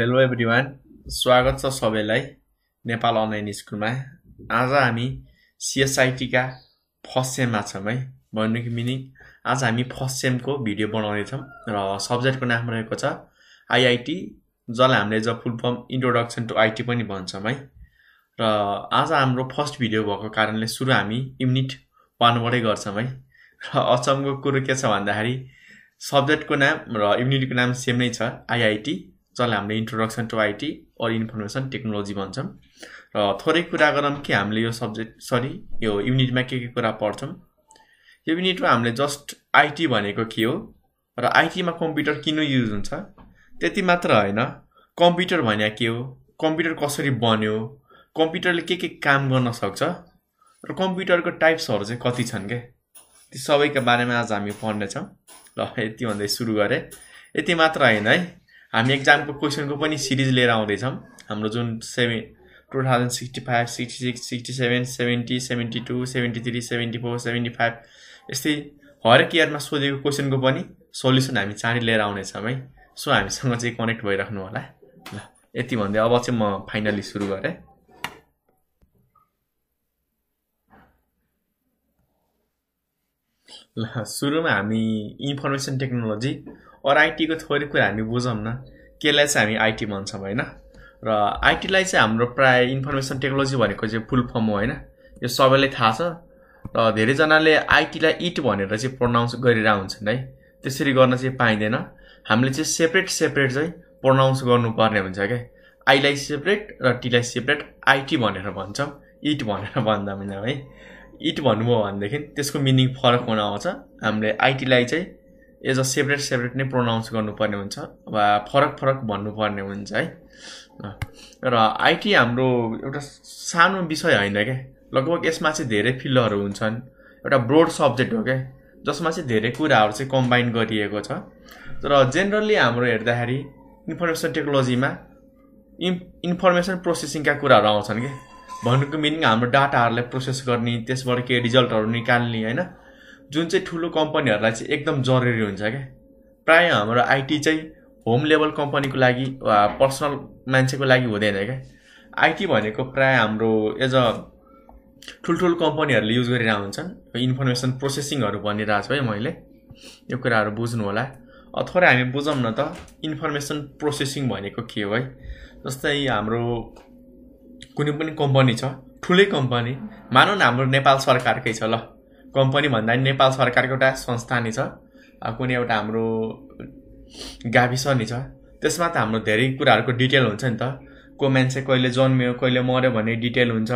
hello everyone स्वागत छ सबैलाई नेपाल अनलाइन स्कुलमा आज हामी सिएसआइटीका फर्स्ट सेममा छौँ है भन्नु कि मिनिङ आज हामी फर्स्ट सेमको भिडियो बनाउनेछौँ र सब्जेक्टको नाम रहेको छ आइआइटी जसलाई हामीले ज full form introduction to IT पनि भन्छौँ है र आज हाम्रो फर्स्ट भिडियो भएको कारणले सुरु हामी युनिट वानबाटै गर्छौँ है र अचम्मको कुरो के छ भन्दाखेरि सब्जेक्टको नाम र युनिटको नाम सेम नै छ आइआइटी जसलाई हामीले introduction to IT or information technology भन्छौँ र थोरै कुरा गरौँ कि हामीले यो सब्जेक्ट सरी यो युनिटमा के के कुरा पढ्छौँ यो युनिटमा हामीले जस्ट आइटी भनेको के हो र आइटीमा कम्प्युटर किन युज हुन्छ त्यति मात्र होइन कम्प्युटर भने के हो कम्प्युटर कसरी बन्यो कम्प्युटरले के के काम गर्न सक्छ र कम्प्युटरको टाइप्सहरू चाहिँ कति छन् क्या ती सबैका बारेमा आज हामी पढ्नेछौँ ल यति भन्दै सुरु गरेँ यति मात्र होइन है हामी एक्जामको क्वेसनको पनि सिरिज लिएर आउँदैछौँ हाम्रो जुन seven two thousand sixty five sixty six sixty seven seventy seventy two seventy three seventy four seventy five यस्तै हरेक इयरमा सोधेको क्वेसनको पनि सल्युसन हामी चाँडै लिएर आउनेछौँ है सो हामीसँग चाहिँ कनेक्ट भइराख्नु होला ल यति भन्दै अब चाहिँ म फाइनली सुरु गरेँ ल सुरुमा हामी इन्फर्मेसन टेक्नोलोजी अरू आइटीको थोरै कुरा हामी बुझौँ न केलाई चाहिँ हामी आइटी भन्छौँ होइन र आइटीलाई चाहिँ हाम्रो प्राय इन्फर्मेसन टेक्नोलोजी भनेको चाहिँ फुल फर्म हो होइन यो सबैलाई थाहा छ र धेरैजनाले आइटीलाई इट भनेर चाहिँ प्रोनाउन्स गरिरहेको हुन्छन् है त्यसरी गर्न चाहिँ पाइँदैन हामीले चाहिँ सेपरेट सेपरेट चाहिँ प्रोनाउन्स गर्नुपर्ने हुन्छ क्या आईलाई सेपरेट र टीलाई सेपरेट आइटी भनेर भन्छौँ इट भनेर भन्दा पनि है इट भन्नुभयो भनेदेखि त्यसको मिनिङ फरक हुन आउँछ हामीले आइटीलाई चाहिँ एज अ सेपरेट सेपरेट नै प्रोनाउन्स गर्नुपर्ने हुन्छ वा फरक फरक भन्नुपर्ने हुन्छ है र आइटी हाम्रो एउटा सानो विषय होइन क्या लगभग यसमा चाहिँ धेरै फिल्डहरू हुन्छन् एउटा ब्रोड सब्जेक्ट हो क्या जसमा चाहिँ धेरै कुराहरू चाहिँ कम्बाइन गरिएको छ र जेनरली हाम्रो हेर्दाखेरि इन्फर्मेसन टेक्नोलोजीमा इन् इन्फर्मेसन प्रोसेसिङका कुराहरू आउँछन् कि भन्नुको मिनिङ हाम्रो डाटाहरूलाई प्रोसेस गर्ने त्यसबाट केही रिजल्टहरू निकाल्ने होइन जुन चाहिँ ठुलो कम्पनीहरूलाई चाहिँ एकदम जरुरी हुन्छ क्या प्रायः हाम्रो आइटी चाहिँ होम लेभल कम्पनीको लागि वा पर्सनल मान्छेको लागि हुँदैन क्या आइटी भनेको प्रायः हाम्रो एज अ ठुल्ठुलो कम्पनीहरूले युज गरिरहेको हुन्छन् इन्फर्मेसन प्रोसेसिङहरू भनिरहेको छु है मैले यो कुराहरू बुझ्नु होला थोरै हामी बुझौँ न त इन्फर्मेसन प्रोसेसिङ भनेको के हो है जस्तै हाम्रो कुनै पनि कम्पनी छ ठुलै कम्पनी मानौँ न हाम्रो नेपाल सरकारकै छ ल कम्पनी भन्दा पनि नेपाल सरकारको एउटा संस्था नि छ कुनै एउटा हाम्रो गाविस नि छ त्यसमा त हाम्रो धेरै कुराहरूको डिटेल हुन्छ नि त को मान्छे कहिले जन्मियो कहिले मऱ्यो भन्ने डिटेल हुन्छ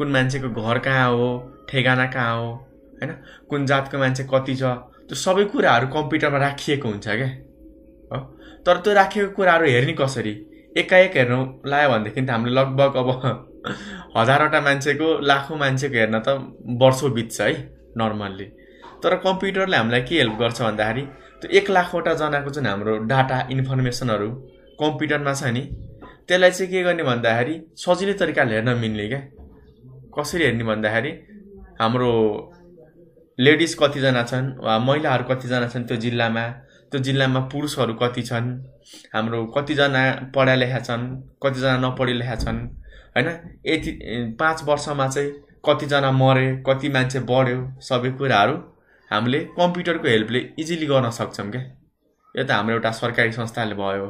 कुन मान्छेको घर कहाँ हो ठेगाना कहाँ हो होइन कुन जातको मान्छे कति छ त्यो सबै कुराहरू कम्प्युटरमा राखिएको हुन्छ क्या हो तर त्यो राखिएको कुराहरू हेर्ने कसरी एकाएक हेर्नु लायो भनेदेखि त हामीले लगभग अब हजारवटा मान्छेको लाखौँ मान्छेको हेर्न त वर्षौँ बित्छ है नर्मल्ली तर कम्प्युटरले हामीलाई के हेल्प गर्छ भन्दाखेरि त्यो एक लाखवटा जनाको जुन हाम्रो डाटा इन्फर्मेसनहरू कम्प्युटरमा छ नि त्यसलाई चाहिँ के गर्ने भन्दाखेरि सजिलै तरिकाले हेर्न मिल्ने क्या कसरी हेर्ने भन्दाखेरि हाम्रो लेडिज कतिजना छन् वा महिलाहरू कतिजना छन् त्यो जिल्लामा त्यो जिल्लामा पुरुषहरू कति छन् हाम्रो कतिजना पढाइ लेखा छन् कतिजना नपढिलेखा लेखा छन् होइन यति पाँच वर्षमा चाहिँ कतिजना मरे कति मान्छे बढ्यो सबै कुराहरू हामीले कम्प्युटरको हेल्पले इजिली गर्न सक्छौँ क्या यो त हाम्रो एउटा सरकारी संस्थाले भयो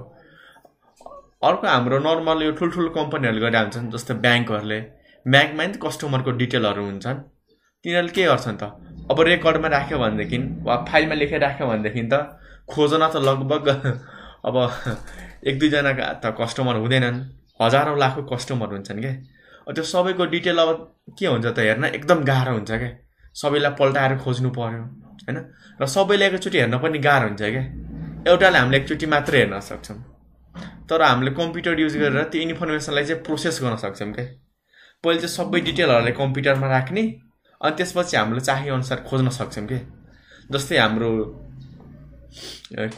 अर्को हाम्रो नर्मल यो ठुल्ठुलो कम्पनीहरूले गरेर हुन्छन् जस्तै ब्याङ्कहरूले ब्याङ्कमा नि कस्टमरको डिटेलहरू हुन्छन् तिनीहरूले के गर्छन् त अब रेकर्डमा राख्यो भनेदेखि वा फाइलमा लेखेर राख्यो भनेदेखि त खोजन त लगभग अब एक दुईजनाका त कस्टमर हुँदैनन् हजारौँ लाखको कस्टमर हुन्छन् क्या त्यो सबैको डिटेल अब के हुन्छ त हेर्न एकदम गाह्रो हुन्छ क्या सबैलाई पल्टाएर खोज्नु पऱ्यो होइन र सबैले एकचोटि हेर्न पनि गाह्रो हुन्छ क्या एउटाले हामीले एकचोटि मात्रै हेर्न सक्छौँ तर हामीले कम्प्युटर युज गरेर त्यो इन्फर्मेसनलाई चाहिँ प्रोसेस गर्न सक्छौँ क्या पहिले चाहिँ सबै डिटेलहरूलाई कम्प्युटरमा राख्ने अनि त्यसपछि हामीले अनुसार खोज्न सक्छौँ कि जस्तै हाम्रो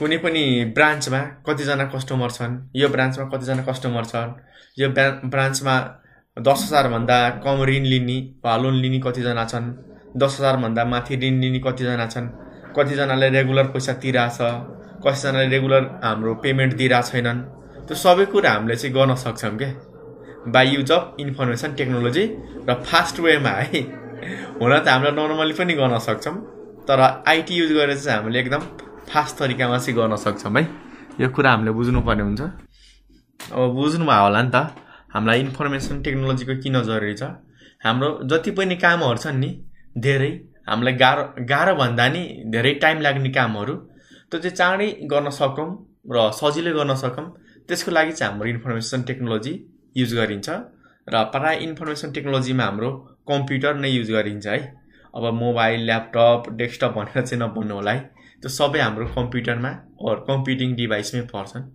कुनै पनि ब्रान्चमा कतिजना कस्टमर छन् यो ब्रान्चमा कतिजना कस्टमर छन् यो ब्रान्चमा दस हजारभन्दा कम ऋण लिने वा लोन लिने कतिजना छन् दस हजारभन्दा माथि ऋण लिने कतिजना छन् कतिजनाले रेगुलर पैसा तिरहेछ कतिजनाले रेगुलर हाम्रो पेमेन्ट दिइरहेको छैनन् त्यो सबै कुरा हामीले चाहिँ गर्न सक्छौँ क्या by use of information technology र फास्ट वेमा है हुन त हामीले नर्मली पनि गर्न सक्छौँ तर आइटी युज गरेर चाहिँ हामीले एकदम फास्ट तरिकामा चाहिँ गर्न सक्छौँ है यो कुरा हामीले बुझ्नुपर्ने हुन्छ अब बुझ्नुभयो होला नि त हामीलाई इन्फर्मेसन टेक्नोलोजीको किन जरुरी छ हाम्रो जति पनि कामहरू छन् नि धेरै हामीलाई गाह्रो गाह्रो भन्दा नि धेरै टाइम लाग्ने कामहरू त्यो चाहिँ चाँडै गर्न सकौँ र सजिलै गर्न सकौँ त्यसको लागि चाहिँ हाम्रो इन्फर्मेसन टेक्नोलोजी युज गरिन्छ र प्रायः इन्फर्मेसन टेक्नोलोजीमा हाम्रो कम्प्युटर नै युज गरिन्छ है अब मोबाइल ल्यापटप डेस्कटप भनेर चाहिँ नभन्नु होला है त्यो सबै हाम्रो कम्प्युटरमा ओर कम्प्युटिङ डिभाइसमै पर्छन्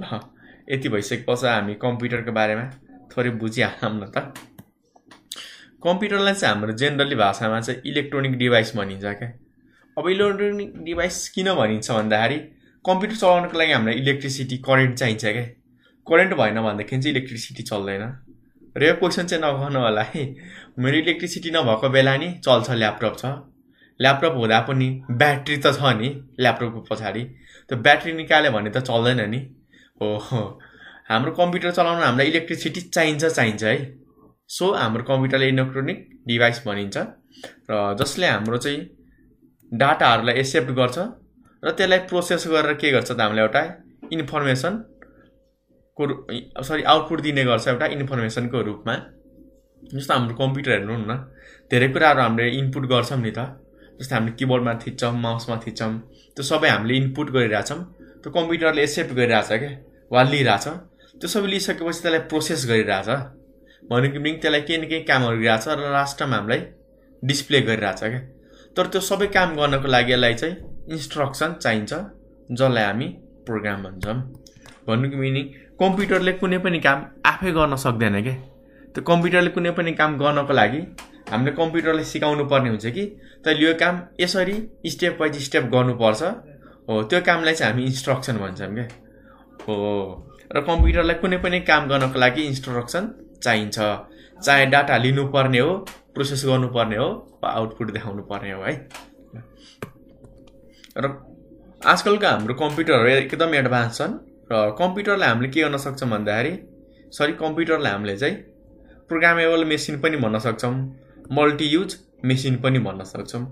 ल यति भइसकेपछि हामी कम्प्युटरको बारेमा थोरै बुझिहालौँ न त कम्प्युटरलाई चाहिँ हाम्रो जेनरली भाषामा चाहिँ इलेक्ट्रोनिक डिभाइस भनिन्छ क्या अब इलेक्ट्रोनिक डिभाइस किन भनिन्छ भन्दाखेरि कम्प्युटर चलाउनको लागि हामीलाई इलेक्ट्रिसिटी करेन्ट चाहिन्छ क्या करेन्ट भएन भनेदेखि चाहिँ इलेक्ट्रिसिटी चल्दैन र यो क्वेसन चाहिँ नगर्नु होला है मेरो इलेक्ट्रिसिटी नभएको बेला नि चल्छ ल्यापटप छ ल्यापटप हुँदा पनि ब्याट्री त छ नि ल्यापटपको पछाडि त्यो ब्याट्री निकाल्यो भने त चल्दैन नि ओहो हाम्रो कम्प्युटर चलाउन हामीलाई इलेक्ट्रिसिटी चाहिन्छ चाहिन्छ है सो हाम्रो कम्प्युटरलाई इलेक्ट्रोनिक डिभाइस भनिन्छ र जसले हाम्रो चाहिँ डाटाहरूलाई एक्सेप्ट गर्छ र त्यसलाई प्रोसेस गरेर के गर्छ त हामीलाई एउटा इन्फर्मेसनको सरी आउटपुट दिने गर्छ एउटा इन्फर्मेसनको रूपमा जस्तो हाम्रो कम्प्युटर हेर्नु न धेरै कुराहरू हामीले इनपुट गर्छौँ नि त जस्तै हामीले किबोर्डमा थिच्छौँ माउसमा थिच्छौँ त्यो सबै हामीले इनपुट गरिरहेछौँ त्यो कम्प्युटरले एक्सेप्ट गरिरहेछ क्या वा लिइरहेछ त्यो सबै लिइसकेपछि त्यसलाई प्रोसेस गरिरहेछ भनेको मिनिङ त्यसलाई केही न केही काम गरिरहेछ र लास्टमा हामीलाई डिस्प्ले गरिरहेछ क्या तर त्यो सबै काम गर्नको लागि यसलाई चाहिँ इन्स्ट्रक्सन चाहिन्छ जसलाई हामी प्रोग्राम भन्छौँ भन्नुको मिनिङ कम्प्युटरले कुनै पनि काम आफै गर्न सक्दैन क्या त्यो कम्प्युटरले कुनै पनि काम गर्नको लागि हामीले कम्प्युटरलाई सिकाउनु पर्ने हुन्छ कि तैँले यो काम यसरी स्टेप बाई स्टेप गर्नुपर्छ हो त्यो कामलाई चाहिँ हामी इन्स्ट्रक्सन भन्छौँ क्या हो र कम्प्युटरलाई कुनै पनि काम गर्नको लागि इन्स्ट्रक्सन चाहिन्छ चाहे डाटा लिनुपर्ने हो प्रोसेस गर्नुपर्ने हो वा आउटपुट देखाउनु पर्ने हो है र आजकलको हाम्रो कम्प्युटरहरू एकदम एडभान्स छन् र कम्प्युटरलाई हामीले के गर्न सक्छौँ भन्दाखेरि सरी कम्प्युटरलाई हामीले चाहिँ प्रोग्रामेबल मेसिन पनि भन्न सक्छौँ मल्टियुज मेसिन पनि भन्न सक्छौँ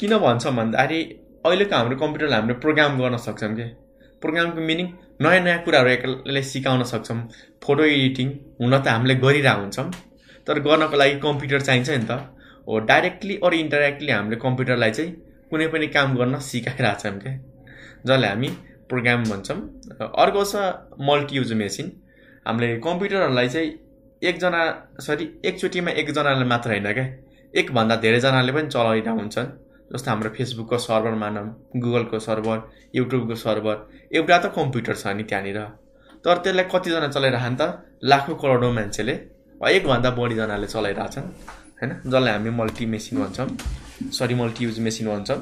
किन भन्छौँ भन्दाखेरि अहिलेको हाम्रो कम्प्युटरलाई हामीले प्रोग्राम गर्न सक्छौँ कि प्रोग्रामको मिनिङ नयाँ नयाँ कुराहरू एकलाई सिकाउन सक्छौँ फोटो एडिटिङ हुन त हामीले गरिरहेको हुन्छौँ तर गर्नको लागि कम्प्युटर चाहिन्छ नि त हो डाइरेक्टली अरू इन्डाइरेक्टली हामीले कम्प्युटरलाई चाहिँ कुनै पनि काम गर्न सिकाइरहेछौँ क्या जसले हामी प्रोग्राम भन्छौँ अर्को छ मल्टियुज मेसिन हामीले कम्प्युटरहरूलाई चाहिँ एकजना सरी एकचोटिमा एकजनाले मात्र होइन क्या एकभन्दा धेरैजनाले पनि चलाइरहेको हुन्छन् जस्तो हाम्रो फेसबुकको सर्भर मानौँ गुगलको सर्भर युट्युबको सर्भर एउटा त कम्प्युटर छ नि त्यहाँनिर तर त्यसलाई कतिजना चलाइरहन् त लाखौँ करोडौँ मान्छेले एकभन्दा बढीजनाले चलाइरहेछन् होइन जसलाई हामी मल्टी मेसिन भन्छौँ सरी मल्टी युज मेसिन भन्छौँ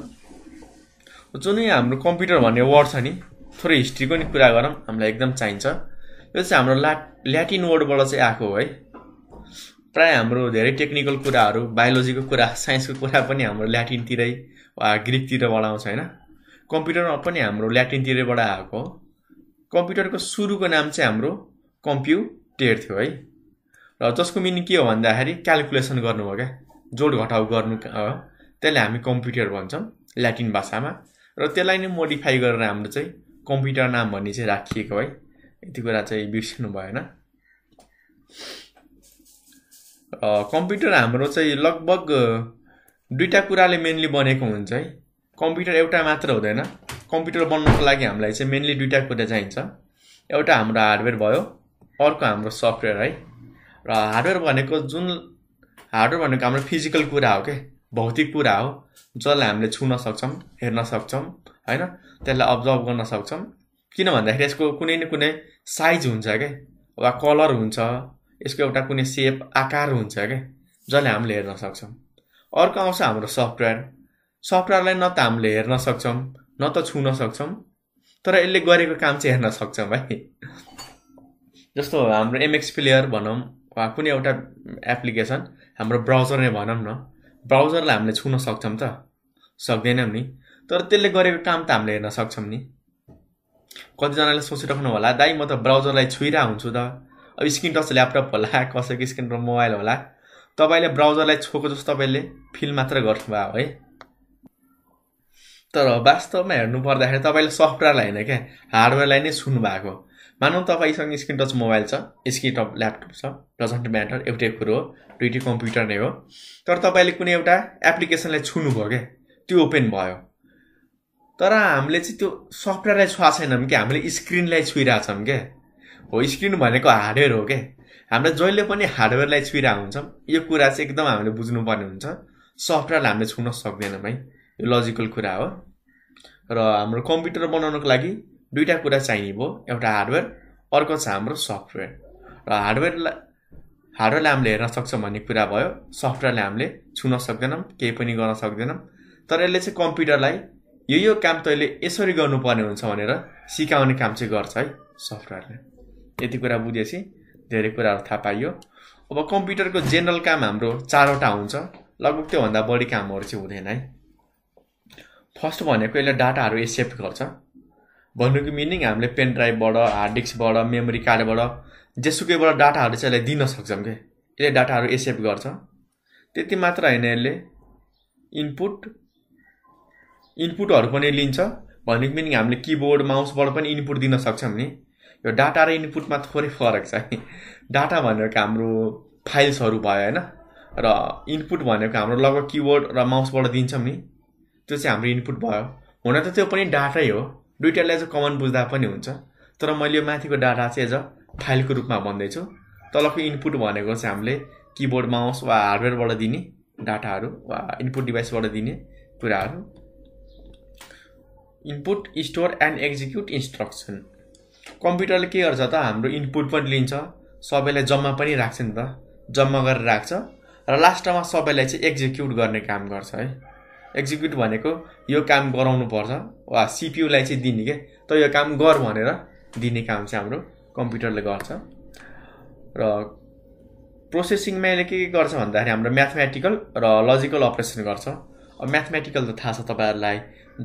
जुन हाम्रो कम्प्युटर भन्ने वर्ड छ नि थोरै हिस्ट्रीको नि कुरा गरौँ हामीलाई एकदम चाहिन्छ यो चाहिँ हाम्रो ला ल्याटिन वर्डबाट चाहिँ आएको हो है प्रायः हाम्रो धेरै टेक्निकल कुराहरू बायोलोजीको कुरा साइन्सको कुरा पनि हाम्रो ल्याटिनतिरै वा ग्रिकतिरबाट आउँछ होइन कम्प्युटरमा पनि हाम्रो ल्याटिनतिरैबाट आएको हो कम्प्युटरको सुरुको नाम चाहिँ हाम्रो कम्प्युटेर थियो है र जसको मिनिङ के हो भन्दाखेरि क्यालकुलेसन गर्नु हो क्या जोड घटाउ गर्नु हो त्यसलाई हामी कम्प्युटर भन्छौँ ल्याटिन भाषामा र त्यसलाई नै मोडिफाई गरेर हाम्रो चाहिँ कम्प्युटर नाम भन्ने चाहिँ राखिएको है यति कुरा चाहिँ बिर्सिनु भएन कम्प्युटर हाम्रो चाहिँ लगभग दुईवटा कुराले मेनली बनेको हुन्छ है कम्प्युटर एउटा मात्र हुँदैन कम्प्युटर बन्नको लागि हामीलाई चाहिँ मेनली दुईवटा कुरा चाहिन्छ एउटा हाम्रो हार्डवेयर भयो अर्को हाम्रो सफ्टवेयर है र हार्डवेयर भनेको जुन हार्डवेयर भनेको हाम्रो फिजिकल कुरा हो क्या भौतिक कुरा हो जसलाई हामीले छुन सक्छौँ हेर्न सक्छौँ होइन त्यसलाई अब्जर्भ गर्न सक्छौँ किन भन्दाखेरि यसको कुनै न कुनै साइज हुन्छ क्या वा कलर हुन्छ यसको एउटा कुनै सेप आकार हुन्छ क्या जसले हामीले हेर्न सक्छौँ अर्को आउँछ हाम्रो सफ्टवेयर सफ्टवेयरलाई न त हामीले हेर्न सक्छौँ न त छुन सक्छौँ तर यसले गरेको काम चाहिँ हेर्न सक्छौँ है जस्तो हाम्रो एमएक्स प्लेयर भनौँ वा कुनै एउटा एप्लिकेसन हाम्रो ब्राउजर नै भनौँ न ब्राउजरलाई हामीले छुन सक्छौँ त सक्दैनौँ नि तर त्यसले गरेको काम त हामीले हेर्न सक्छौँ नि कतिजनाले सोचिराख्नु होला दाइ म त ब्राउजरलाई छुइरहेको हुन्छु त अब स्क्रिन टच ल्यापटप होला कसैको स्क्रिन र मोबाइल होला तपाईँले ब्राउजरलाई छोएको जस्तो तपाईँले फिल मात्र गर्नुभयो है तर वास्तवमा हेर्नु पर्दाखेरि तपाईँले सफ्टवेयरलाई होइन क्या हार्डवेयरलाई नै छुनु भएको मानौँ तपाईँसँग स्क्रिन टच मोबाइल छ स्क्रिन टच ल्यापटप छ प्रजेन्ट म्याटर एउटै कुरो हो दुइटै कम्प्युटर नै हो तर तपाईँले कुनै एउटा एप्लिकेसनलाई छुनुभयो क्या त्यो ओपन भयो तर हामीले चाहिँ त्यो सफ्टवेयरलाई छुवा छैनौँ कि हामीले स्क्रिनलाई छुइरहेछौँ क्या हो स्क्रिन भनेको हार्डवेयर हो क्या हामीले जहिले पनि हार्डवेयरलाई छुइरहेको हुन्छौँ यो कुरा चाहिँ एकदम हामीले बुझ्नुपर्ने हुन्छ सफ्टवेयरलाई हामीले छुन सक्दैनौँ है यो लजिकल कुरा हो र हाम्रो कम्प्युटर बनाउनको लागि दुइटा कुरा चाहिने भयो एउटा हार्डवेयर अर्को छ हाम्रो सफ्टवेयर र हार्डवेयरलाई हार्डवेयरलाई हामीले हेर्न सक्छौँ भन्ने कुरा भयो सफ्टवेयरले हामीले छुन सक्दैनौँ केही पनि गर्न सक्दैनौँ तर यसले चाहिँ कम्प्युटरलाई यो यो काम तैँले यसरी गर्नुपर्ने हुन्छ भनेर सिकाउने काम चाहिँ गर्छ है सफ्टवेयरले यति कुरा बुझेपछि धेरै कुराहरू थाहा पाइयो अब कम्प्युटरको जेनरल काम हाम्रो चारवटा हुन्छ लगभग त्योभन्दा बढी कामहरू चाहिँ हुँदैन है फर्स्ट भनेको यसले डाटाहरू एक्सेप्ट गर्छ भन्नुको मिनिङ हामीले पेन ड्राइभबाट हार्ड डिस्कबाट मेमोरी कार्डबाट जेसुकैबाट डाटाहरू चाहिँ यसलाई दिन सक्छौँ कि यसले डाटाहरू एक्सेप्ट गर्छ त्यति मात्र होइन यसले इनपुट इनपुटहरू पनि लिन्छ भनेको मिनिङ हामीले किबोर्ड माउसबाट पनि इनपुट दिन सक्छौँ नि यो डाटा र इनपुटमा थोरै फरक छ है डाटा भनेको हाम्रो फाइल्सहरू भयो होइन र इनपुट भनेको हाम्रो लगभग किबोर्ड र माउसबाट दिन्छौँ नि त्यो चाहिँ हाम्रो इनपुट भयो हुन त त्यो पनि डाटै हो दुइटालाई चाहिँ कमन बुझ्दा पनि हुन्छ तर मैले यो माथिको डाटा चाहिँ एज अ फाइलको रूपमा भन्दैछु तलको इनपुट भनेको चाहिँ हामीले किबोर्ड माउस वा हार्डवेयरबाट दिने डाटाहरू वा इनपुट डिभाइसबाट दिने कुराहरू input store and execute instruction कम्प्युटरले के गर्छ त हाम्रो इनपुट पनि लिन्छ सबैलाई जम्मा पनि राख्छ नि त जम्मा गरेर राख्छ र लास्टमा सबैलाई चाहिँ एक्जिक्युट गर्ने काम गर्छ है एक्जिक्युट भनेको यो काम गराउनु पर्छ वा सिपियुलाई चाहिँ दिने के त यो काम गर भनेर दिने काम चाहिँ हाम्रो कम्प्युटरले गर्छ र प्रोसेसिङमा यसले के के गर्छ भन्दाखेरि हाम्रो म्याथमेटिकल र लजिकल अपरेसन गर्छ म्याथमेटिकल त थाहा छ तपाईँहरूलाई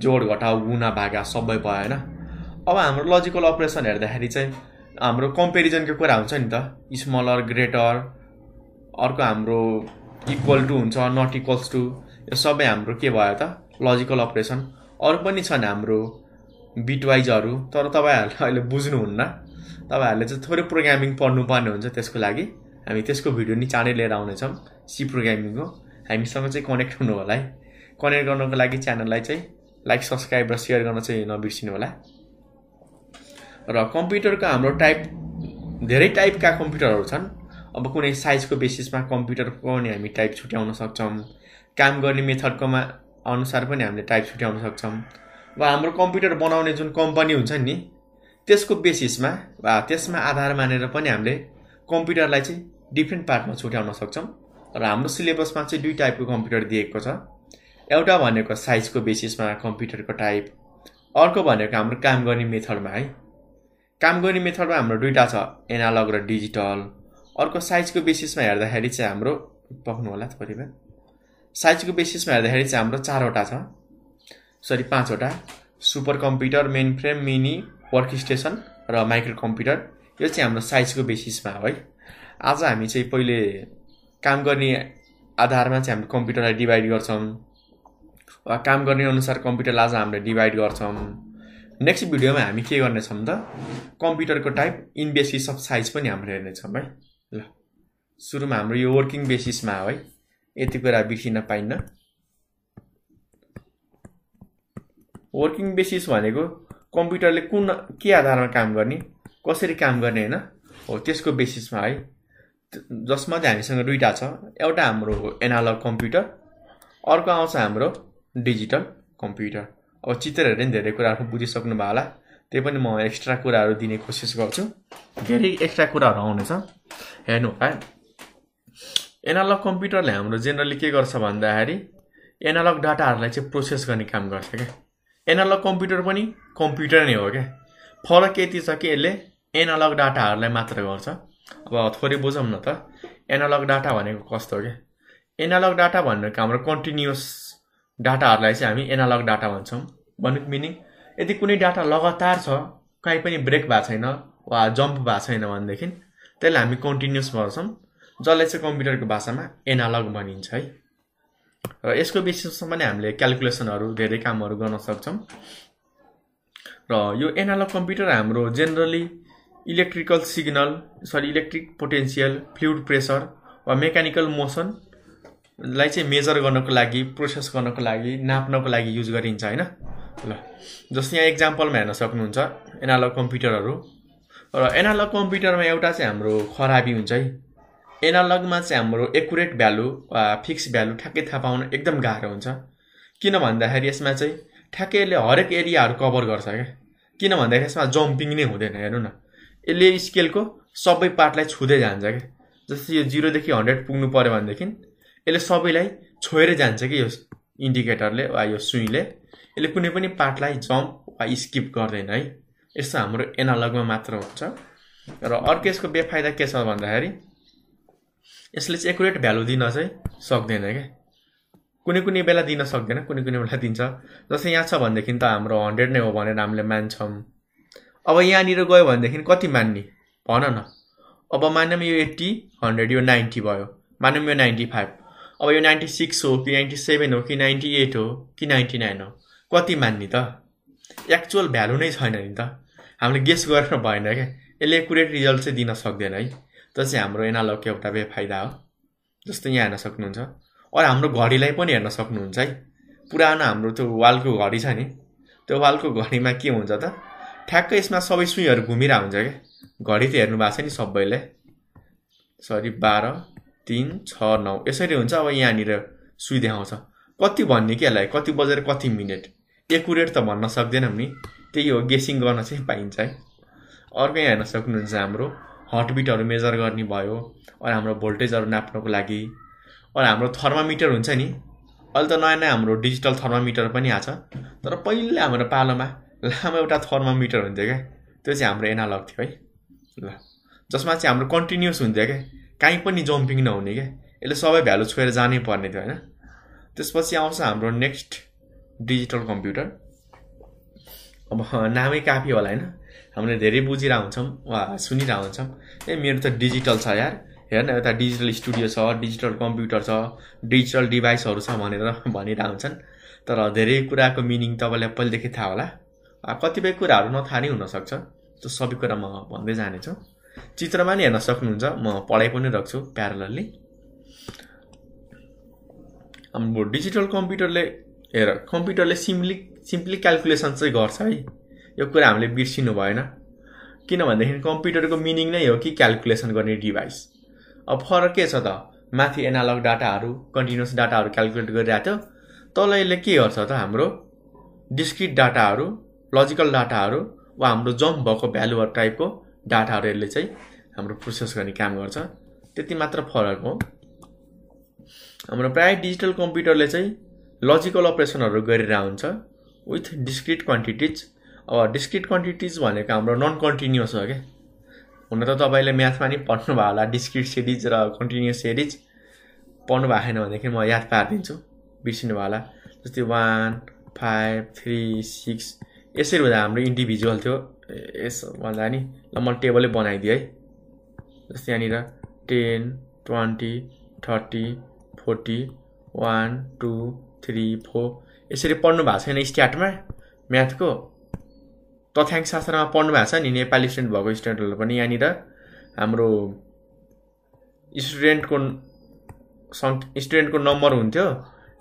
जोड घटाउ गुना भागा सबै भयो होइन अब हाम्रो लजिकल अपरेसन हेर्दाखेरि चाहिँ हाम्रो कम्पेरिजनको कुरा हुन्छ नि त स्मलर ग्रेटर अर्को हाम्रो इक्वल टु हुन्छ नट इक्वल्स टु यो सबै हाम्रो के भयो त लजिकल अपरेसन अरू पनि छन् हाम्रो बिटवाइजहरू तर तपाईँहरूले अहिले बुझ्नुहुन्न तपाईँहरूले चाहिँ थोरै प्रोग्रामिङ पढ्नुपर्ने हुन्छ त्यसको लागि हामी त्यसको भिडियो नि चाँडै लिएर आउनेछौँ सी प्रोग्रामिङको हामीसँग चाहिँ कनेक्ट हुनु होला है कनेक्ट गर्नको लागि च्यानललाई चाहिँ लाइक सब्सक्राइब र सेयर गर्न चाहिँ नबिर्सिनु होला र कम्प्युटरका हाम्रो टाइप धेरै टाइपका कम्प्युटरहरू छन् अब कुनै साइजको बेसिसमा कम्प्युटर पनि हामी टाइप छुट्याउन सक्छौँ काम गर्ने मेथडकोमा अनुसार पनि हामीले टाइप छुट्याउन सक्छौँ वा हाम्रो कम्प्युटर बनाउने जुन कम्पनी हुन्छ नि त्यसको बेसिसमा वा त्यसमा आधार मानेर पनि हामीले कम्प्युटरलाई चाहिँ डिफ्रेन्ट पार्टमा छुट्याउन सक्छौँ र हाम्रो सिलेबसमा चाहिँ दुई टाइपको कम्प्युटर दिएको छ एउटा भनेको साइजको बेसिसमा कम्प्युटरको टाइप अर्को भनेको हाम्रो काम गर्ने मेथडमा है काम गर्ने मेथडमा हाम्रो दुइटा छ एनालग र डिजिटल अर्को साइजको बेसिसमा हेर्दाखेरि चाहिँ हाम्रो पक्नु होला थोरैमा साइजको बेसिसमा हेर्दाखेरि चाहिँ हाम्रो चारवटा छ सरी पाँचवटा super computer main frame mini work station र माइक्रो कम्प्युटर यो चाहिँ हाम्रो साइजको बेसिसमा हो है आज हामी चाहिँ पहिले काम गर्ने आधारमा चाहिँ हामी कम्प्युटरलाई डिभाइड गर्छौँ वा काम गर्ने अनुसार कम्प्युटरलाई आज हामीले डिभाइड गर्छौँ नेक्स्ट भिडियोमा हामी के गर्नेछौँ त कम्प्युटरको type in basis of size पनि हाम्रो हेर्नेछौँ है ल सुरुमा हाम्रो यो वर्किङ बेसिसमा हो है यति कुरा बिर्सिन पाइन्न वर्किङ बेसिस भनेको कम्प्युटरले कुन के आधारमा काम गर्ने कसरी काम गर्ने होइन हो त्यसको बेसिसमा है जसमा चाहिँ हामीसँग दुइटा छ एउटा हाम्रो एनालग कम्प्युटर अर्को आउँछ हाम्रो डिजिटल कम्प्युटर अब चित्रहरू पनि धेरै कुराहरू बुझिसक्नुभयो होला त्यही पनि म एक्स्ट्रा कुराहरू दिने कोसिस गर्छु धेरै एक्स्ट्रा कुराहरू आउनेछ हेर्नु है एनालग कम्प्युटरले हाम्रो जेनरली के गर्छ भन्दाखेरि एनालग डाटाहरूलाई चाहिँ प्रोसेस गर्ने काम गर्छ क्या एनालग कम्प्युटर पनि कम्प्युटर नै हो क्या फरक यति छ कि यसले एनालग डाटाहरूलाई मात्र गर्छ अब थोरै बुझौँ न त एनालग डाटा भनेको कस्तो हो क्या एनालग डाटा भनेको हाम्रो कन्टिन्युस डाटाहरूलाई चाहिँ हामी एनालग डाटा भन्छौँ भनेको मिनिङ यदि कुनै डाटा लगातार छ कहीँ पनि ब्रेक भएको छैन वा जम्प भएको छैन भनेदेखि त्यसलाई हामी कन्टिन्युस भन्छौँ जसलाई चाहिँ कम्प्युटरको भाषामा एनालग भनिन्छ है र यसको बेसिसमा पनि हामीले क्यालकुलेसनहरू धेरै कामहरू गर्न सक्छौँ र यो एनालग कम्प्युटर हाम्रो generally electrical signal sorry electric potential fluid pressure वा मेकानिकल मोसन लाई चाहिँ मेजर गर्नको लागि प्रोसेस गर्नको लागि नाप्नको लागि युज गरिन्छ होइन ल जस्तो यहाँ इक्जाम्पलमा हेर्न सक्नुहुन्छ एनालग कम्प्युटरहरू र एनालग कम्प्युटरमा एउटा चाहिँ हाम्रो खराबी हुन्छ है एनालगमा चाहिँ हाम्रो एकुरेट भ्यालु फिक्स भ्यालु ठ्याक्कै थाहा पाउन एकदम गाह्रो हुन्छ किन भन्दाखेरि यसमा चाहिँ ठ्याक्कै यसले हरेक एरियाहरू कभर गर्छ क्या किन भन्दाखेरि यसमा जम्पिङ नै हुँदैन हेर्नु न यसले स्केलको सबै पार्टलाई छुँदै जान्छ क्या जस्तै यो जिरोदेखि हन्ड्रेड पुग्नु पऱ्यो भनेदेखि यसले सबैलाई छोएर जान्छ कि यो इन्डिकेटरले वा यो सुईले यसले कुनै पनि पार्टलाई जम्प वा स्किप गर्दैन है यस्तो हाम्रो एनालगमा मात्र हुन्छ र अर्को यसको बेफाइदा के छ भन्दाखेरि यसले चाहिँ एकुरेट भ्यालु दिन चाहिँ सक्दैन क्या कुनै कुनै बेला दिन सक्दैन कुनै कुनै बेला दिन्छ जस्तै यहाँ छ भनेदेखि त हाम्रो हन्ड्रेड नै हो भनेर हामीले मान्छौँ अब यहाँनिर गयो भनेदेखि कति मान्ने भन न अब मानौँ यो एट्टी हन्ड्रेड यो नाइन्टी भयो मानौँ यो नाइन्टी फाइभ अब यो नाइन्टी सिक्स हो कि नाइन्टी सेभेन हो कि नाइन्टी एट हो कि नाइन्टी नाइन हो कति मान्ने त एक्चुअल भ्यालु नै छैन नि त हामीले गेस गरेर भएन क्या यसले एकुरेट रिजल्ट चाहिँ दिन सक्दैन है त्यो चाहिँ हाम्रो एनालोको एउटा बेफाइदा हो जस्तो यहाँ हेर्न सक्नुहुन्छ अरू हाम्रो घडीलाई पनि हेर्न सक्नुहुन्छ है पुरानो हाम्रो त्यो वालको घडी छ नि त्यो वालको घडीमा के हुन्छ त ठ्याक्कै यसमा सबै सुईहरू घुमिरहेको हुन्छ क्या घडी त हेर्नु भएको छ नि सबैले सरी बाह्र तिन छ नौ यसरी हुन्छ अब यहाँनिर सुई देखाउँछ कति भन्ने कि यसलाई कति बजेर कति मिनट एकुरेट त भन्न सक्दैनौँ नि त्यही हो गेसिङ गर्न चाहिँ पाइन्छ है अर्को यहाँ हेर्न सक्नुहुन्छ हाम्रो हटबिटहरू मेजर गर्ने भयो अरू हाम्रो भोल्टेजहरू नाप्नको लागि अरू हाम्रो थर्मामिटर हुन्छ नि अहिले त नयाँ नयाँ हाम्रो डिजिटल थर्मामिटर पनि आएको छ तर पहिला हाम्रो पालोमा लामो एउटा थर्मामिटर हुन्थ्यो क्या त्यो चाहिँ हाम्रो एनालग थियो है ल जसमा चाहिँ हाम्रो कन्टिन्युस हुन्थ्यो क्या काहीँ पनि जम्पिङ नहुने क्या यसले सबै भ्यालु छोएर जानै पर्ने थियो होइन त्यसपछि आउँछ हाम्रो नेक्स्ट डिजिटल कम्प्युटर अब नामै काफी होला होइन हामीले धेरै बुझिरहेको हुन्छौँ वा सुनिरहेको हुन्छौँ ए मेरो त डिजिटल छ यार हेर न एउटा डिजिटल स्टुडियो छ डिजिटल कम्प्युटर छ डिजिटल डिभाइसहरू छ भनेर भनिरहेको हुन्छन् तर धेरै कुराको मिनिङ तपाईँलाई पहिलेदेखि थाहा होला कतिपय कुराहरू नथाहा नै हुनसक्छ त्यो सबै कुरा म भन्दै जानेछु चित्रमा नि हेर्न सक्नुहुन्छ म पढाइ पनि राख्छु प्यारलली हाम्रो डिजिटल कम्प्युटरले हेर कम्प्युटरले सिम्पली सिम्पली क्यालकुलेसन चाहिँ गर्छ है यो कुरा हामीले बिर्सिनु भएन किन कम्प्युटरको मिनिङ नै हो कि क्यालकुलेसन गर्ने डिभाइस अब फरक के छ त माथि एनालग डाटाहरू कन्टिन्युस डाटाहरू क्यालकुलेट गरिरहेको थियो तल यसले के गर्छ त हाम्रो डिस्क्रिट डाटाहरू लजिकल डाटाहरू वा हाम्रो जम्प भएको भ्यालुहरू टाइपको डाटाहरू यसले चाहिँ हाम्रो प्रोसेस गर्ने काम गर्छ त्यति मात्र फरक हो हाम्रो प्रायः डिजिटल कम्प्युटरले चाहिँ लजिकल अपरेसनहरू गरेर हुन्छ विथ डिस्क्रिट क्वान्टिटिज अब डिस्क्रिट क्वान्टिटिज भनेको हाम्रो नन कन्टिन्युस हो क्या हुन त तपाईँले म्याथमा नि पढ्नुभयो होला डिस्क्रिट सिरिज र कन्टिन्युस सिरिज पढ्नु भएको छैन भनेदेखि म याद पारिदिन्छु बिर्सिनु होला जस्तै वान फाइभ थ्री सिक्स यसरी हुँदा हाम्रो इन्डिभिजुअल थियो यस भन्दा नि ल मैले टेबलै बनाइदिएँ है जस्तै यहाँनिर ten twenty thirty forty one two three four यसरी पढ्नु भएको छैन स्ट्याटमा म्याथको तथ्याङ्क शास्त्रमा पढ्नु भएको छ नि नेपाली स्टुडेन्ट भएको स्टुडेन्टहरू पनि यहाँनिर हाम्रो स्टुडेन्टको सङ् स्टुडेन्टको नम्बर हुन्थ्यो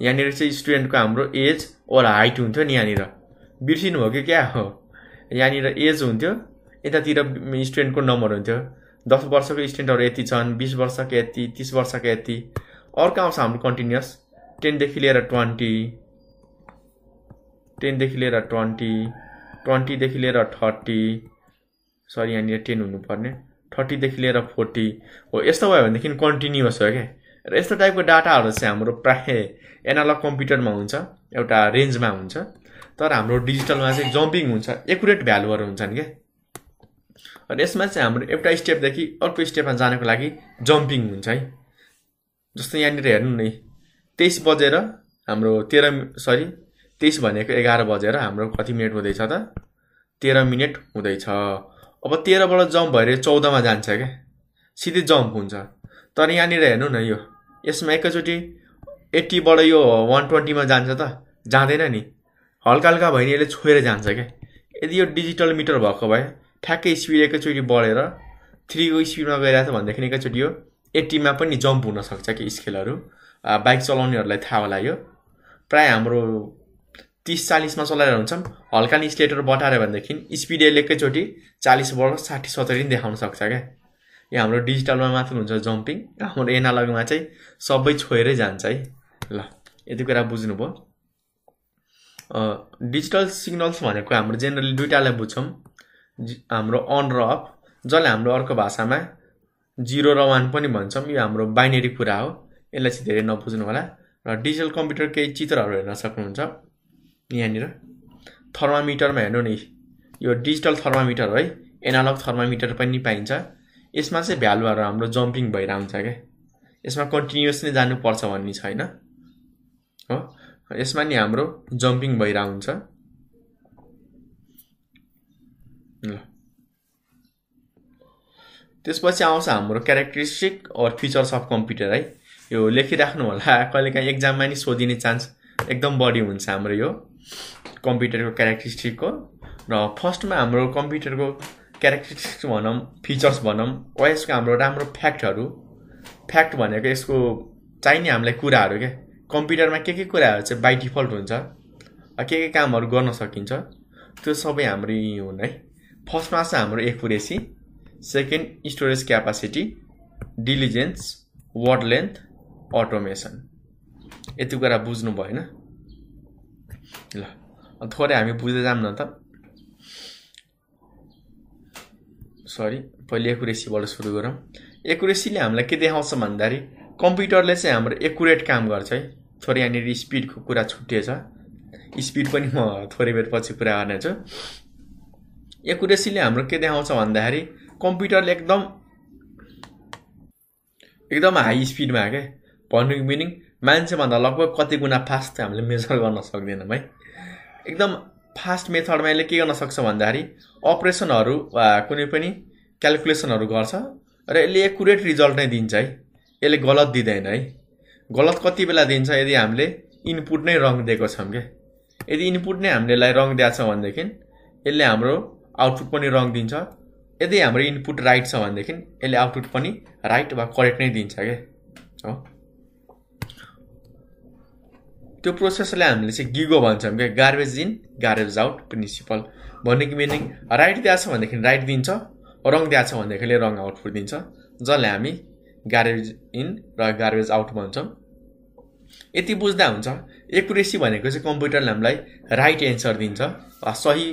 यहाँनिर चाहिँ स्टुडेन्टको हाम्रो एज ओर हाइट हुन्थ्यो नि यहाँनिर बिर्सिनु हो कि क्या हो यहाँनिर एज हुन्थ्यो यतातिर स्टुडेन्टको नम्बर हुन्थ्यो दस वर्षको स्टुडेन्टहरू यति छन् बिस वर्षको यति तिस वर्षको यति अर्को आउँछ हाम्रो कन्टिन्युस टेनदेखि लिएर ट्वेन्टी टेनदेखि लिएर ट्वेन्टी ट्वेन्टीदेखि लिएर थर्टी सरी यहाँनिर टेन हुनुपर्ने थर्टीदेखि लिएर फोर्टी हो यस्तो भयो भनेदेखि कन्टिन्युस हो क्या र यस्तो टाइपको डाटाहरू चाहिँ हाम्रो प्रायः एनालग कम्प्युटरमा हुन्छ एउटा रेन्जमा हुन्छ तर हाम्रो डिजिटलमा चाहिँ जम्पिङ हुन्छ एकुरेट भ्यालुहरू हुन्छन् क्या अनि यसमा चाहिँ हाम्रो एउटा स्टेपदेखि अर्को स्टेपमा जानको लागि जम्पिङ हुन्छ है जस्तो यहाँनिर हेर्नु नि तेइस बजेर हाम्रो तेह्र सरी तेइस भनेको एघार बजेर हाम्रो कति मिनट हुँदैछ त तेह्र मिनट हुँदैछ अब तेह्रबाट जम्प भएर चौधमा जान्छ क्या सिधै जम्प हुन्छ तर यहाँनिर हेर्नु न यो यसमा एकैचोटि एट्टीबाट यो वान ट्वेन्टीमा जान्छ त जाँदैन नि हल्का हल्का भयो नि यसले छोएर जान्छ क्या यदि यो डिजिटल मिटर भएको भए ठ्याक्कै स्पिड एकैचोटि बढेर थ्रीको स्पिडमा गइरहेको छ भनेदेखि एकैचोटि यो एट्टीमा पनि जम्प हुनसक्छ कि स्केलहरू बाइक चलाउनेहरूलाई थाहा होला यो प्रायः हाम्रो तिस चालिसमा चलाएर हुन्छौँ हल्का नि स्लेटर बटाऱ्यो भनेदेखि स्पिड यसले एकैचोटि चालिसबाट साठी सत्तरी पनि देखाउन सक्छ क्या यो हाम्रो डिजिटलमा मात्र हुन्छ जम्पिङ हाम्रो एनालगमा चाहिँ सबै छोएरै जान्छ है ल यति कुरा बुझ्नुभयो डिजिटल सिग्नल्स भनेको हाम्रो जेनरली दुइटालाई बुझ्छौँ हाम्रो अन र अफ जसले हाम्रो अर्को भाषामा जिरो र वान पनि भन्छौँ यो हाम्रो बाइनेरी कुरा हो यसलाई चाहिँ धेरै नबुझ्नु होला र डिजिटल कम्प्युटर केही चित्रहरू हेर्न सक्नुहुन्छ यहाँनिर थर्मामिटरमा हेर्नु नि यो डिजिटल थर्मामिटर है एनालग थर्मामिटर पनि पाइन्छ यसमा चाहिँ भ्यालुहरू हाम्रो जम्पिङ भइरहन्छ क्या यसमा कन्टिन्युस नै जानुपर्छ भन्ने छैन यसमा नि हाम्रो जम्पिङ भइरहेको हुन्छ ल त्यसपछि आउँछ हाम्रो characteristic or features of computer है यो लेखिराख्नु होला कहिलेकाहीँ एक्जाममा नि सोधिने चान्स एकदम बढी हुन्छ हाम्रो यो कम्प्युटरको क्यारेक्टरिस्टिकको र फर्स्टमा हाम्रो कम्प्युटरको क्यारेक्टरिस्टिक्स भनौँ फिचर्स भनौँ वा यसको हाम्रो राम्रो फ्याक्टहरू फ्याक्ट भनेको यसको चाहिने हामीलाई कुराहरू क्या कम्प्युटरमा के के कुराहरू चाहिँ बाई डिफल्ट हुन्छ के के कामहरू गर्न सकिन्छ त्यो सबै हाम्रो यी हुन् है फर्स्टमा छ हाम्रो accuracy second storage capacity diligence word length automation यति कुरा बुझ्नु भएन ल थोरै हामी बुझ्दै जाऊँ न त सरी पहिले एकुरेसीबाट सुरु गरौँ एकुरेसीले हामीलाई के देखाउँछ भन्दाखेरि कम्प्युटरले चाहिँ हाम्रो एकुरेट काम गर्छ है थोरै यहाँनिर स्पिडको कुरा छुट्टिएछ स्पिड पनि म थोरै बेर पछि कुरा गर्नेछु एकुरेसीले हाम्रो के देखाउँछ भन्दाखेरि कम्प्युटरले एकदम एकदम हाई स्पिडमा के भन्नुको मिनिङ मान्छेभन्दा लगभग कति गुणा फास्ट हामीले मेजर गर्न सक्दैनौँ है एकदम फास्ट मेथडमा यसले के गर्न सक्छ भन्दाखेरि अपरेसनहरू वा कुनै पनि क्यालकुलेसनहरू गर्छ र यसले एकुरेट रिजल्ट नै दिन्छ है यसले गलत दिँदैन है गलत कति बेला दिन्छ यदि हामीले इनपुट नै रङ दिएको छौँ क्या यदि इनपुट नै हामीले हामीलेलाई रङ दिएको छ भनेदेखि यसले हाम्रो आउटपुट पनि रङ दिन्छ यदि हाम्रो इनपुट राइट छ भनेदेखि यसले आउटपुट पनि राइट वा करेक्ट नै दिन्छ क्या हो त्यो प्रोसेसलाई हामीले चाहिँ गिगो भन्छौँ क्या garbage in garbage out principal भन्ने कि मिनिङ राइट दिएको छ भनेदेखि राइट दिन्छ रङ दिएको छ भनेदेखिले रङ आउटपुट दिन्छ जसलाई हामी गार्बेज इन र गार्बेज आउट भन्छौँ यति बुझ्दा हुन्छ एकुरेसी भनेको चाहिँ कम्प्युटरले हामीलाई राइट एन्सर दिन्छ वा सही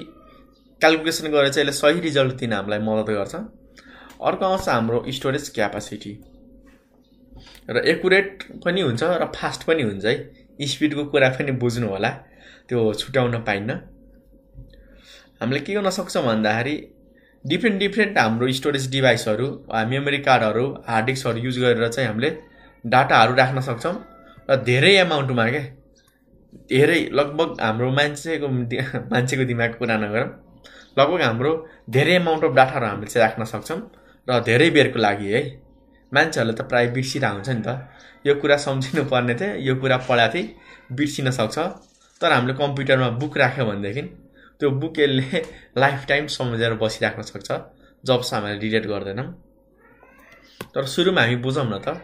क्यालकुलेसन गरेर चाहिँ यसले सही रिजल्ट दिन हामीलाई मद्दत गर्छ अर्को आउँछ हाम्रो स्टोरेज क्यापासिटी र एकुरेट पनि हुन्छ र फास्ट पनि हुन्छ है स्पिडको कुरा पनि बुझ्नु होला त्यो छुट्याउन पाइन्न हामीले के गर्न सक्छौँ भन्दाखेरि डिफ्रेन्ट डिफ्रेन्ट हाम्रो स्टोरेज डिभाइसहरू मेमोरी कार्डहरू हार्ड डिस्कहरू युज गरेर चाहिँ हामीले डाटाहरू राख्न सक्छौँ र धेरै एमाउन्टमा के धेरै लगभग हाम्रो मान्छेको मान्छेको दिमागको कुरा नगरौँ लगभग हाम्रो धेरै एमाउन्ट अफ डाटाहरू हामीले चाहिँ राख्न सक्छौँ र धेरै बेरको लागि है मान्छेहरूले त प्रायः बिर्सिरहेको हुन्छ नि त यो कुरा सम्झिनु पर्ने थियो यो कुरा पढाएको थिएँ बिर्सिन सक्छ तर हामीले कम्प्युटरमा बुक राख्यो भनेदेखि त्यो बुक यसले लाइफ टाइम सम्झेर बसिराख्न सक्छ जबसम्म हामीले डिलेट गर्दैनौँ तर सुरुमा हामी बुझौँ न त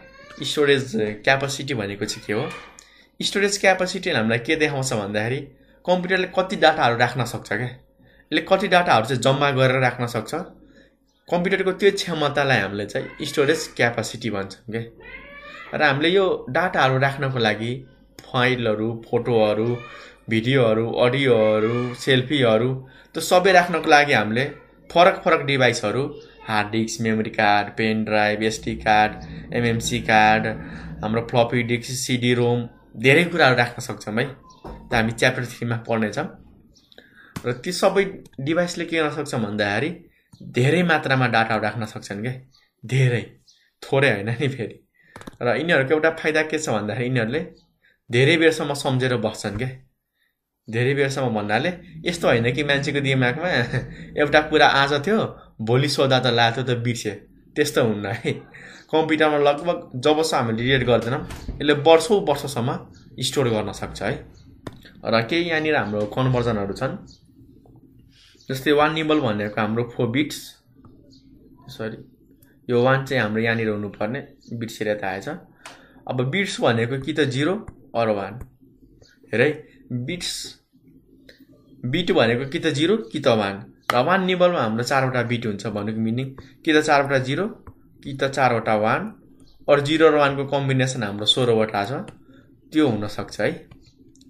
स्टोरेज क्यापासिटी भनेको चाहिँ के हो स्टोरेज क्यापासिटीले हामीलाई के देखाउँछ भन्दाखेरि कम्प्युटरले कति डाटाहरू राख्न सक्छ क्या यसले कति डाटाहरू चाहिँ जम्मा गरेर राख्न सक्छ कम्प्युटरको त्यो क्षमतालाई हामीले चाहिँ स्टोरेज क्यापासिटी भन्छौँ क्या र हामीले यो डाटाहरू राख्नको लागि फाइलहरू फोटोहरू भिडियोहरू अडियोहरू सेल्फीहरू त्यो सबै राख्नको लागि हामीले फरक फरक डिभाइसहरू hard disk memory card pen drive SD card MMC card हाम्रो फ्लपी डिस्क सिडी रोम धेरै कुराहरू राख्न सक्छौँ है त हामी च्याप्टर थ्रीमा पढ्नेछौँ र ती सबै डिभाइसले के गर्न सक्छौँ भन्दाखेरि धेरै मात्रामा डाटाहरू राख्न सक्छन् क्या धेरै थोरै होइन नि फेरि र यिनीहरूको एउटा फाइदा के छ भन्दाखेरि यिनीहरूले धेरै बेरसम्म सम्झेर बस्छन् क्या धेरै बेरसम्म भन्नाले यस्तो होइन कि मान्छेको दिमागमा एउटा कुरा आज थियो भोलि सोधा त लाग्थ्यो त बिर्से त्यस्तो हुन्न है कम्प्युटरमा लगभग जबसम्म हामीले रेड गर्दैनौँ यसले वर्षौँ वर्षसम्म स्टोर गर्न सक्छ है र केही यहाँनिर हाम्रो कन्भर्जनहरू छन् जस्तै वान निबल भनेको हाम्रो फोर बिट्स सरी यो वान चाहिँ हाम्रो यहाँनिर हुनुपर्ने बिर्सेर त आएछ अब बिट्स भनेको कि त जिरो अर वान हेर है बिट्स बिट भनेको कि त जिरो कि त वान र वान निबलमा हाम्रो चारवटा बिट हुन्छ भनेको मिनिङ कि त चारवटा जिरो कि त चारवटा वान अरू जिरो र वानको कम्बिनेसन हाम्रो सोह्रवटा छ त्यो हुनसक्छ है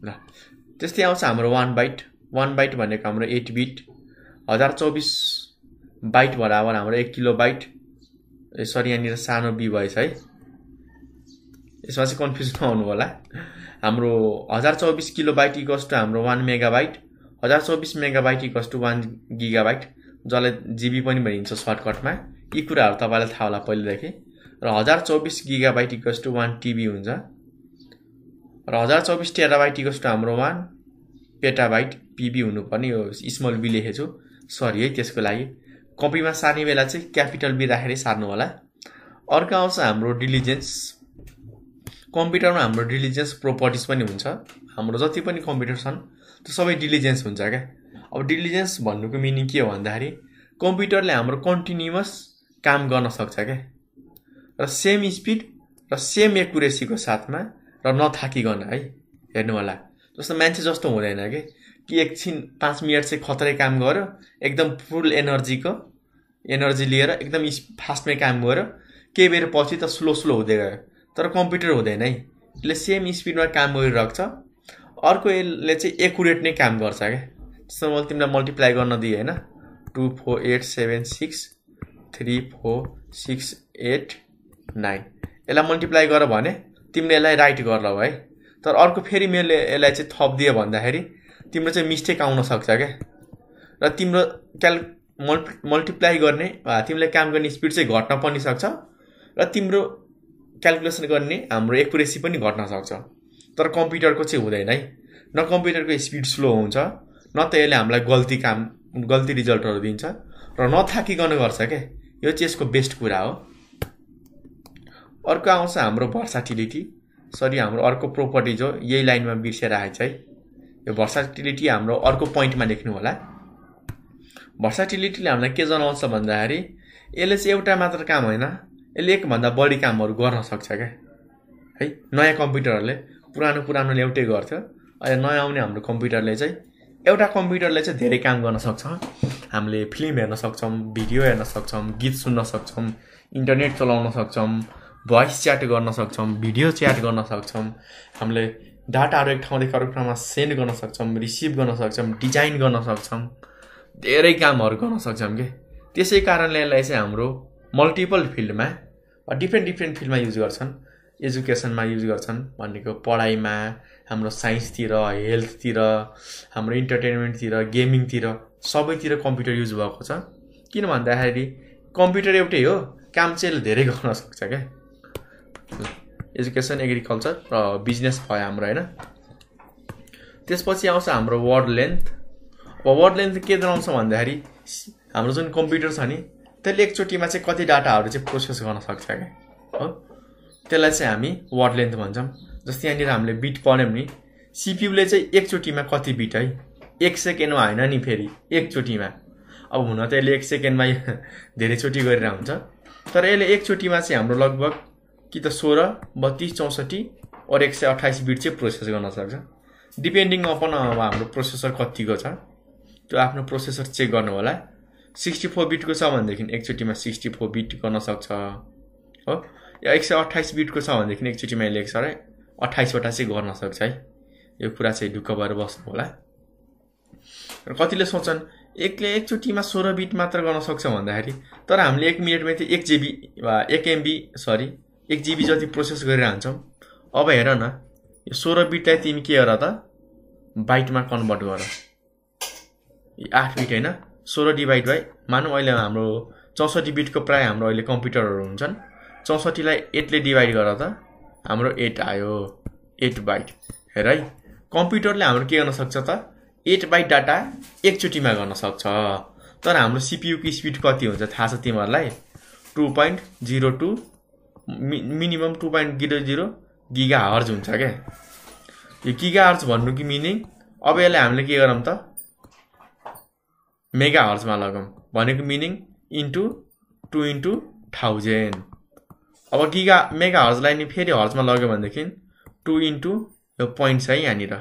ल त्यस्तै आउँछ हाम्रो वान बाइट वान बाइट भनेको हाम्रो एट बिट हजार चौबिस बाइट बराबर हाम्रो एक किलो बाइट ए सरी यहाँनिर सानो बी भएछ है यसमा चाहिँ कन्फ्युज नहुनु होला हाम्रो हजार चौबिस किलो बाइट इक्वस टु हाम्रो वान मेगाबाइट हजार चौबिस byte equals to one gigabyte जसलाई जिबी पनि भनिन्छ सर्टकटमा यी कुराहरू तपाईँलाई थाहा होला पहिलेदेखि र हजार चौबिस byte equals to one TB हुन्छ र हजार चौबिस टेराबाइट इक्वस टु हाम्रो वान पेटाबाइट पिबी हुनुपर्ने यो स्मल बी लेखेको छु सरी है त्यसको लागि कपीमा सार्ने बेला चाहिँ क्यापिटल बी राखेरै सार्नु होला अर्को आउँछ हाम्रो डिलिजेन्स कम्प्युटरमा हाम्रो डिलिजेन्स प्रोपर्टिज पनि हुन्छ हाम्रो जति पनि कम्प्युटर छन् त्यो सबै डिलिजेन्स हुन्छ क्या अब डिलिजेन्स भन्नुको मिनिङ के हो भन्दाखेरि कम्प्युटरले हाम्रो कन्टिन्युस काम गर्न सक्छ क्या र सेम स्पिड र सेम एकुरेसीको साथमा र नथाकिकन है हेर्नु होला जस्तो मान्छे जस्तो हुँदैन कि कि एकछिन पाँच मिनट चाहिँ खतरै काम गऱ्यो एकदम फुल एनर्जीको एनर्जी लिएर एकदम फास्टमै काम गऱ्यो केही बेर पछि त स्लो स्लो हुँदै गयो तर कम्प्युटर हुँदैन है यसले सेम स्पिडमा काम गरिरहेको छ अर्को यसले चाहिँ एकुरेट नै काम गर्छ क्या जस्तो मैले तिमीलाई मल्टिप्लाई गर्न दिएँ होइन two four eight seven six three four six eight nine यसलाई मल्टिप्लाई गर भने तिमीले यसलाई राइट गर्लौ है तर अर्को फेरि मैले यसलाई चाहिँ थपिदियो भन्दाखेरि तिम्रो चाहिँ मिस्टेक आउन सक्छ क्या र तिम्रो क्याल मल्टिप्लाई गर्ने तिमीलाई काम गर्ने स्पिड चाहिँ घट्न पनि सक्छ र तिम्रो क्यालकुलेसन गर्ने हाम्रो एकुरेसी पनि घट्न सक्छ तर कम्प्युटरको चाहिँ हुँदैन है न कम्प्युटरको स्पिड स्लो हुन्छ न त यसले हामीलाई गल्ती काम गल्ती रिजल्टहरू दिन्छ र नथाकिकन गर्छ क्या यो चाहिँ यसको बेस्ट कुरा हो अर्को आउँछ हाम्रो भर्साटिलिटी सरी हाम्रो अर्को प्रोपर्टिज हो यही लाइनमा बिर्सेर आएछ है यो भर्साटिलिटी हाम्रो अर्को पोइन्टमा लेख्नु होला भर्साटिलिटीले हामीलाई के जनाउँछ भन्दाखेरि यसले चाहिँ एउटा मात्र काम होइन यसले एकभन्दा बढी कामहरू गर्न सक्छ क्या है नयाँ कम्प्युटरहरूले पुरानो पुरानोले एउटै गर्थ्यो अहिले नयाँ आउने हाम्रो कम्प्युटरले चाहिँ एउटा कम्प्युटरले चाहिँ धेरै काम गर्न सक्छ हामीले फिल्म हेर्न सक्छौँ भिडियो हेर्न सक्छौँ गीत सुन्न सक्छौँ इन्टरनेट चलाउन सक्छौँ भोइस च्याट गर्न सक्छौँ भिडियो च्याट गर्न सक्छौँ हामीले डाटाहरू एक ठाउँदेखि अर्को ठाउँमा सेन्ड गर्न सक्छौँ रिसिभ गर्न सक्छौँ डिजाइन गर्न सक्छौँ धेरै कामहरू गर्न सक्छौँ कि त्यसै कारणले यसलाई चाहिँ हाम्रो मल्टिपल फिल्डमा डिफ्रेन्ट डिफ्रेन्ट फिल्डमा युज गर्छन् एजुकेसनमा युज गर्छन् भनेको पढाइमा हाम्रो साइन्सतिर हेल्थतिर हाम्रो इन्टरटेन्मेन्टतिर गेमिङतिर सबैतिर कम्प्युटर युज भएको छ किन भन्दाखेरि कम्प्युटर एउटै हो काम चाहिँ यसले धेरै गर्न सक्छ क्या एजुकेसन एग्रिकल्चर र बिजनेस भयो हाम्रो होइन त्यसपछि आउँछ हाम्रो वर्ड लेन्थ अब वर्ड लेन्थ के जनाउँछ भन्दाखेरि हाम्रो जुन कम्प्युटर छ नि त्यसले एकचोटिमा चाहिँ कति डाटाहरू चाहिँ प्रोसेस गर्न सक्छ क्या हो त्यसलाई चाहिँ हामी वर्ड लेन्थ भन्छौँ जस्तै यहाँनिर हामीले बिट पढ्यौँ नि सिपियुले चाहिँ एकचोटिमा कति बिट है एक सेकेन्डमा होइन नि फेरि एकचोटिमा अब हुन त यसले एक सेकेन्डमा धेरैचोटि गरेर हुन्छ तर यसले एकचोटिमा चाहिँ हाम्रो लगभग कि त सोह्र बत्तिस चौसठी अरू एक सय अठाइस बिट चाहिँ प्रोसेस गर्न सक्छ डिपेन्डिङ अपन अब हाम्रो प्रोसेसर कतिको छ त्यो आफ्नो प्रोसेसर चेक गर्नु होला सिक्सटी फोर बिटको छ भनेदेखि एकचोटिमा सिक्सटी फोर बिट गर्न सक्छ हो या एक सय अठाइस बिटको छ भनेदेखि एकचोटिमा यसले सय अठाइसवटा चाहिँ गर्न सक्छ है यो कुरा चाहिँ ढुक्क भएर बस्नु होला र कतिले सोच्छन् एकले एकचोटिमा सोह्र बिट मात्र गर्न सक्छ भन्दाखेरि तर हामीले एक मिनटमा चाहिँ एक जिबी वा एक एमबी सरी एक जिबी जति प्रोसेस गरेर हान्छौँ अब हेर न यो सोह्र बिटलाई तिमी के गर त बाइटमा कन्भर्ट गर आठ बिट होइन सोह्र डिभाइड बाई मानौँ अहिले हाम्रो चौसठी बिटको प्रायः हाम्रो अहिले कम्प्युटरहरू हुन्छन् चौसठीलाई एटले डिभाइड गर त हाम्रो एट आयो एट बाइट हेर है कम्प्युटरले हाम्रो के गर्न सक्छ त एट बाइट डाटा एकचोटिमा गर्न सक्छ तर हाम्रो सिपियुको स्पिड कति हुन्छ थाहा छ तिमीहरूलाई टु पोइन्ट जिरो टू मि minimum two point zero zero gigahertz हुन्छ क्या यो गिगा हर्ज भन्नु कि मिनिङ अब यसलाई हामीले के गरौँ त मेगा हर्चमा लगाउँ भनेको meaning into two into thousand अब गिगा मेगा हर्जलाई नि फेरि हर्चमा लग्यो भनेदेखि टु इन्टु यो पोइन्ट छ है यहाँनिर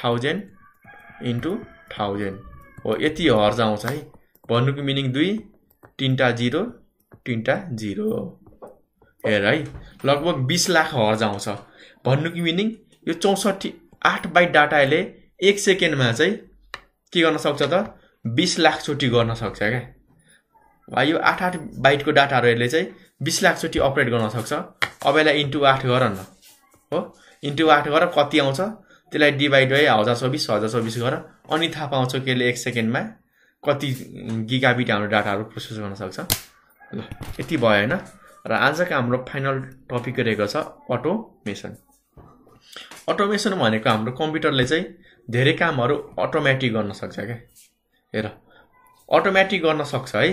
थाउजन्ड इन्टु थाउजन्ड हो यति हर्ज आउँछ है भन्नुको मिनिङ दुई तिनवटा जिरो तिनवटा जिरो हेर है लगभग बिस लाख हर्ज आउँछ भन्नुको मिनिङ यो चौसठी आठ बाई डाटाले एक सेकेन्डमा चाहिँ के गर्न सक्छ त बिस लाखचोटि गर्न सक्छ क्या वा यो आठ आठ बाइटको डाटाहरूले चाहिँ बिस लाखचोटि अपरेट गर्न सक्छ अब यसलाई इन्टु आठ गर न हो इन्टु आठ गर कति आउँछ त्यसलाई डिभाइड बाई हजार चौबिस हजार चौबिस गर अनि थाहा पाउँछ के अरे एक सेकेन्डमा कति गिगाबिट हाम्रो डाटाहरू प्रोसेस गर्न सक्छ ल यति भयो होइन र आजको हाम्रो फाइनल टपिक रहेको छ अटोमेसन अटोमेसन भनेको हाम्रो कम्प्युटरले चाहिँ धेरै कामहरू अटोमेटिक गर्न सक्छ क्या हेर अटोमेटिक गर्न सक्छ है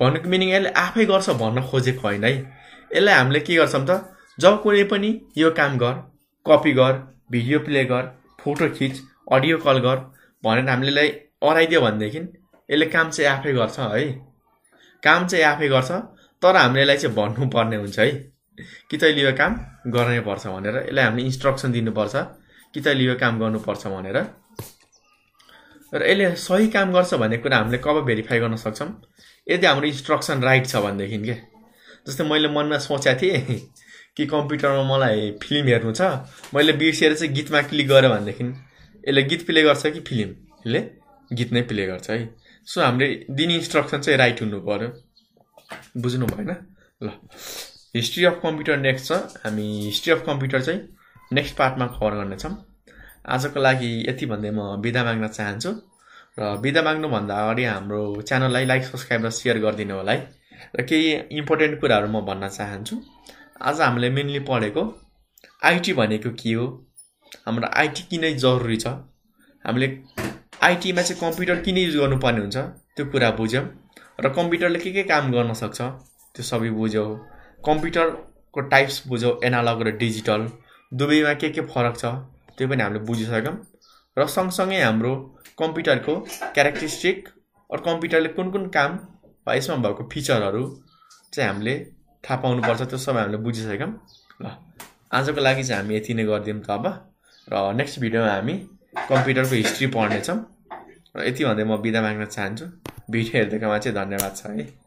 भनेको मिनिङ यसले आफै गर्छ भन्न खोजेको होइन है यसलाई हामीले के गर्छौँ त जब कुनै पनि यो काम गर कपी गर भिडियो प्ले गर फोटो खिच अडियो कल गर भनेर हामीले यसलाई अराइदियो भनेदेखि यसले काम चाहिँ आफै गर्छ है काम चाहिँ आफै गर्छ तर हामीले यसलाई चाहिँ भन्नुपर्ने हुन्छ है कि तैँले यो काम गर्नै पर्छ भनेर यसलाई हामीले इन्स्ट्रक्सन दिनुपर्छ कि तैँले यो काम गर्नुपर्छ भनेर र यसले सही काम गर्छ भन्ने कुरा हामीले कब भेरिफाई गर्न सक्छौँ यदि हाम्रो इन्स्ट्रक्सन राइट छ भनेदेखि के जस्तै मैले मनमा सोचेको थिएँ कि कम्प्युटरमा मलाई फिल्म हेर्नु छ मैले बिर्सिएर चाहिँ गीतमा क्लिक गरेँ भनेदेखि यसले गीत प्ले गर्छ कि फिल्म यसले गीत नै प्ले गर्छ है सो हामीले दिने इन्स्ट्रक्सन चाहिँ राइट हुनु पऱ्यो बुझ्नु भएन ल हिस्ट्री अफ कम्प्युटर नेक्स्ट छ हामी हिस्ट्री अफ कम्प्युटर चाहिँ नेक्स्ट पार्टमा कभर गर्नेछौँ आजको लागि यति भन्दै म बिदा माग्न चाहन्छु र बिदा माग्नुभन्दा अगाडि हाम्रो च्यानललाई लाइक सब्सक्राइब र सेयर गरिदिनु होला है र केही इम्पोर्टेन्ट कुराहरू म भन्न चाहन्छु आज हामीले मेन्ली पढेको आइटी भनेको के हो हाम्रो आइटी किन जरुरी छ हामीले आइटीमा चाहिँ कम्प्युटर किन युज गर्नुपर्ने हुन्छ त्यो कुरा बुझ्यौँ र कम्प्युटरले के के काम गर्न सक्छ त्यो सबै बुझ्यौँ कम्प्युटरको टाइप्स बुझ्यौँ एनालग र डिजिटल दुवैमा के के फरक छ त्यो पनि हामीले बुझिसक्यौँ र सँगसँगै हाम्रो कम्प्युटरको क्यारेक्टरिस्टिक अरू कम्प्युटरले कुन कुन काम वा यसमा भएको फिचरहरू चाहिँ हामीले थाहा पाउनुपर्छ त्यो सबै हामीले बुझिसक्यौँ ल आजको लागि चाहिँ हामी यति नै गरिदियौँ त अब र नेक्स्ट भिडियोमा हामी कम्प्युटरको हिस्ट्री पढ्नेछौँ र यति भन्दै म बिदा माग्न चाहन्छु भिडियो हेरिदिएकोमा चाहिँ धन्यवाद छ है